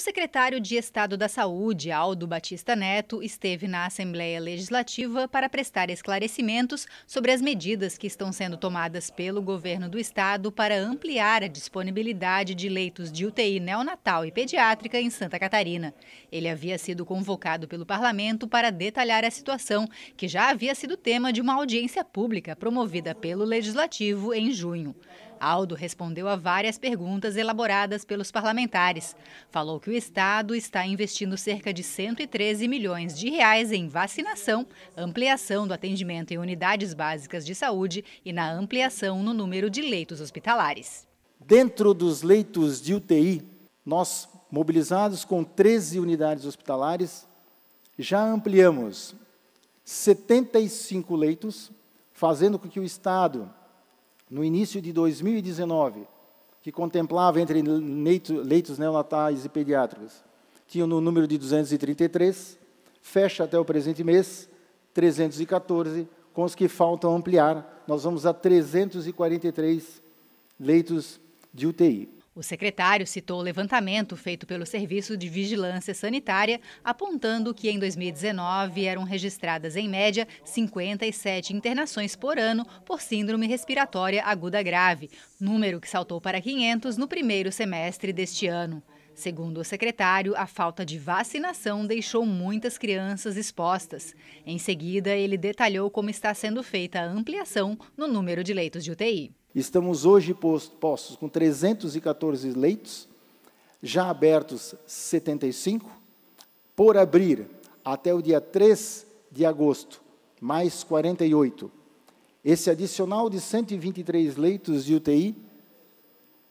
O secretário de Estado da Saúde, Aldo Batista Neto, esteve na Assembleia Legislativa para prestar esclarecimentos sobre as medidas que estão sendo tomadas pelo governo do estado para ampliar a disponibilidade de leitos de UTI neonatal e pediátrica em Santa Catarina. Ele havia sido convocado pelo parlamento para detalhar a situação, que já havia sido tema de uma audiência pública promovida pelo legislativo em junho. Aldo respondeu a várias perguntas elaboradas pelos parlamentares. Falou que o Estado está investindo cerca de 113 milhões de reais em vacinação, ampliação do atendimento em unidades básicas de saúde e na ampliação no número de leitos hospitalares. Dentro dos leitos de UTI, nós, mobilizados com 13 unidades hospitalares, já ampliamos 75 leitos, fazendo com que o Estado no início de 2019, que contemplava entre leitos neonatais e pediátricos, tinham no número de 233, fecha até o presente mês 314, com os que faltam ampliar, nós vamos a 343 leitos de UTI. O secretário citou o levantamento feito pelo Serviço de Vigilância Sanitária, apontando que em 2019 eram registradas, em média, 57 internações por ano por síndrome respiratória aguda grave, número que saltou para 500 no primeiro semestre deste ano. Segundo o secretário, a falta de vacinação deixou muitas crianças expostas. Em seguida, ele detalhou como está sendo feita a ampliação no número de leitos de UTI. Estamos hoje postos com 314 leitos, já abertos 75, por abrir até o dia 3 de agosto, mais 48. Esse adicional de 123 leitos de UTI,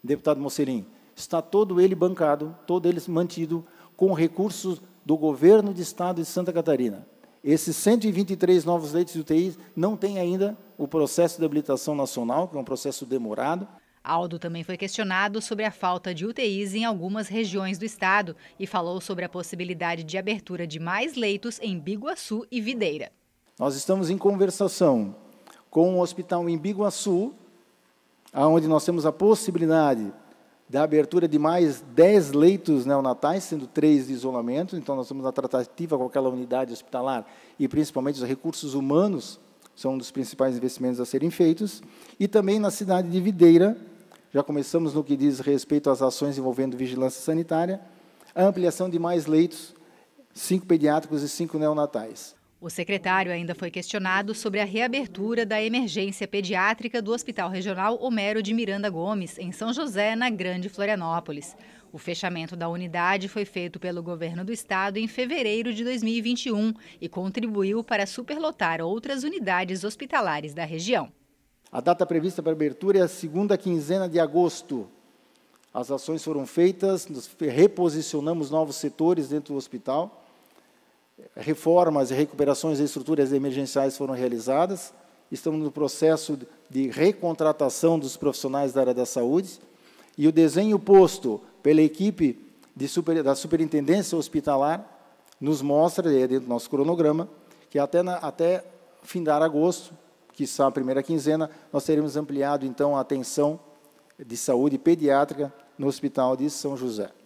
deputado Mocerim, está todo ele bancado, todo ele mantido com recursos do governo de estado de Santa Catarina. Esses 123 novos leitos de UTI não têm ainda o processo de habilitação nacional, que é um processo demorado. Aldo também foi questionado sobre a falta de UTIs em algumas regiões do estado e falou sobre a possibilidade de abertura de mais leitos em Biguaçu e Videira. Nós estamos em conversação com o hospital em Biguaçu, onde nós temos a possibilidade da abertura de mais 10 leitos neonatais, sendo três de isolamento. Então, nós estamos na tratativa com aquela unidade hospitalar e, principalmente, os recursos humanos são um dos principais investimentos a serem feitos, e também na cidade de Videira, já começamos no que diz respeito às ações envolvendo vigilância sanitária, a ampliação de mais leitos, cinco pediátricos e cinco neonatais. O secretário ainda foi questionado sobre a reabertura da emergência pediátrica do Hospital Regional Homero de Miranda Gomes, em São José, na Grande Florianópolis. O fechamento da unidade foi feito pelo governo do estado em fevereiro de 2021 e contribuiu para superlotar outras unidades hospitalares da região. A data prevista para abertura é a segunda quinzena de agosto. As ações foram feitas, reposicionamos novos setores dentro do hospital reformas e recuperações de estruturas emergenciais foram realizadas. Estamos no processo de recontratação dos profissionais da área da saúde. E o desenho posto pela equipe super, da superintendência hospitalar nos mostra, é dentro do nosso cronograma, que até, na, até de agosto, que está a primeira quinzena, nós teremos ampliado, então, a atenção de saúde pediátrica no Hospital de São José.